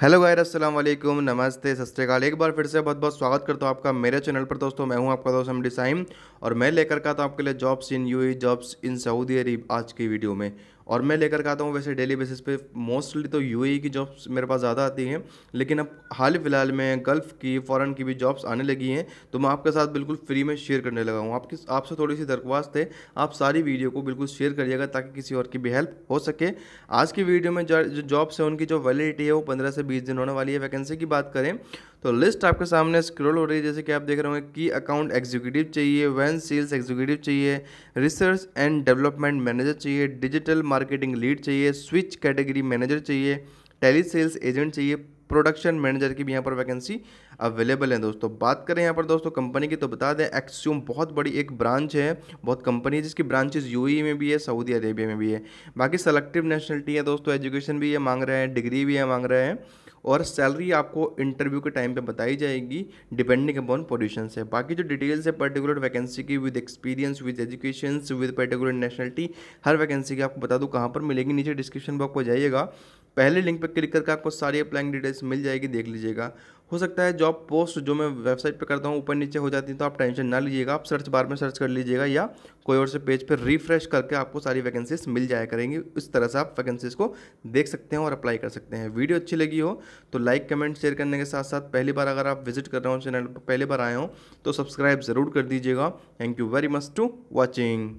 hello गायर अस्सलाम वालेकुम नमस्ते सत एक बार फिर से बहुत बहुत स्वागत करता हूँ आपका मेरे चैनल पर दोस्तों मैं हूँ आपका दोस्त हम साइम और मैं लेकर कहता आता हूँ आपके लिए jobs in U jobs in सऊदी अरब आज की वीडियो में और मैं लेकर आता हूँ वैसे डेली बेसिस पे मोस्टली तो यू e की जॉब्स मेरे पास ज़्यादा आती हैं लेकिन अब हाल फिलहाल में गल्फ़ की फ़ॉरन की भी जॉब्स आने लगी हैं तो मैं आपके साथ बिल्कुल फ्री में शेयर करने लगा हूँ आपकी आपसे थोड़ी सी दरख्वास्त है आप सारी वीडियो को बिल्कुल शेयर करिएगा ताकि किसी और की भी हेल्प हो सके आज की वीडियो में जो जॉब्स हैं उनकी जो वैलिडिटी है वो पंद्रह से बीस दिन होने वाली है वैकेंसी की बात करें तो लिस्ट आपके सामने स्क्रॉल हो रही है जैसे कि आप देख रहे होंगे की अकाउंट एग्जीक्यूटिव चाहिए वैन सेल्स एग्जीक्यूटिव चाहिए रिसर्च एंड डेवलपमेंट मैनेजर चाहिए डिजिटल मार्केटिंग लीड चाहिए स्विच कैटेगरी मैनेजर चाहिए टेली सेल्स एजेंट चाहिए प्रोडक्शन मैनेजर की भी यहाँ पर वैकेंसी अवेलेबल है दोस्तों बात करें यहाँ पर दोस्तों कंपनी की तो बता दें एक्स्यूम बहुत बड़ी एक ब्रांच है बहुत कंपनी है जिसकी ब्रांचेज यूएई e में भी है सऊदी अरेबिया में भी है बाकी सेलेक्टिव नेशनलिटी है दोस्तों एजुकेशन भी ये मांग रहे हैं डिग्री भी ये मांग रहे हैं और सैलरी आपको इंटरव्यू के टाइम पे बताई जाएगी डिपेंडिंग अपॉन पोजिशन से बाकी जो डिटेल्स है पर्टिकुलर वैकेंसी की with experience with education with particular nationality हर वैकेंसी की आपको बता दूँ कहाँ पर मिलेगी नीचे डिस्क्रिप्शन बॉक्स पर जाइएगा पहले लिंक पर क्लिक करके आपको सारी अप्लाइंग डिटेल्स मिल जाएगी देख लीजिएगा हो सकता है जॉब पोस्ट जो मैं वेबसाइट पर करता हूँ ऊपर नीचे हो जाती है तो आप टेंशन ना लीजिएगा आप सर्च बार में सर्च कर लीजिएगा या कोई और से पेज पर रिफ्रेश करके आपको सारी वैकेंसीज मिल जाया करेंगी इस तरह से आप वैकेंसीज को देख सकते हैं और अप्लाई कर सकते हैं वीडियो अच्छी लगी हो तो लाइक कमेंट शेयर करने के साथ साथ पहली बार अगर आप विजिट कर रहे हो चैनल पर पहली बार आए हो तो सब्सक्राइब ज़रूर कर दीजिएगा thank you very much to watching